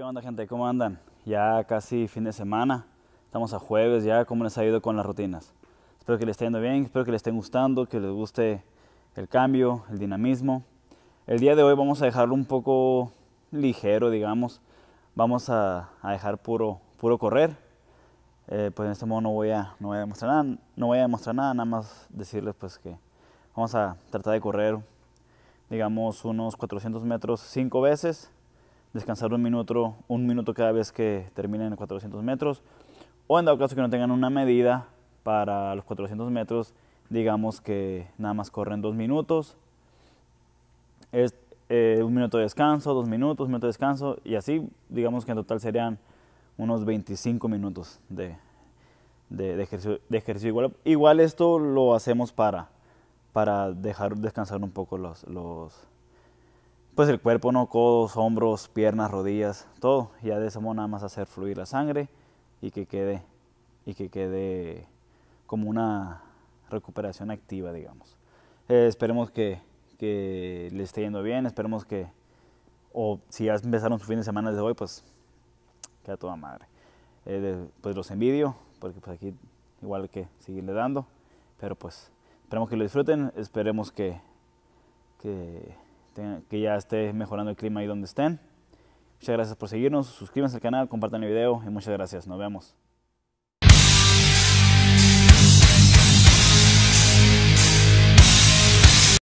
¿Qué onda gente? ¿Cómo andan? Ya casi fin de semana, estamos a jueves ya, ¿cómo les ha ido con las rutinas? Espero que les esté yendo bien, espero que les esté gustando, que les guste el cambio, el dinamismo. El día de hoy vamos a dejarlo un poco ligero, digamos. Vamos a, dejar puro, puro correr. Eh, pues en este modo no voy, a, no voy a demostrar nada, nada, más decirles pues que vamos a tratar de correr, digamos, unos 400 metros cinco veces descansar un minuto, un minuto cada vez que terminen 400 metros. O en dado caso que no tengan una medida para los 400 metros, digamos que nada más corren dos minutos. Es, eh, un minuto de descanso, dos minutos, un minuto de descanso. Y así, digamos que en total serían unos 25 minutos de, de, ejercicio, Igual, esto lo hacemos para, para dejar descansar un poco los pues el cuerpo, no codos, hombros, piernas, rodillas, todo. Ya de eso modo nada más hacer fluir la sangre y que quede y que quede como una recuperación activa, digamos. Eh, esperemos que, le esté yendo bien, esperemos que, o si ya empezaron su fin de semana desde hoy, pues queda toda madre. Eh, pues los envidio, porque pues aquí igual hay que seguirle dando, pero pues esperemos que lo disfruten, esperemos que que ya esté mejorando el clima ahí donde estén. Muchas gracias por seguirnos, suscríbanse al canal, compartan el video y muchas gracias. Nos vemos.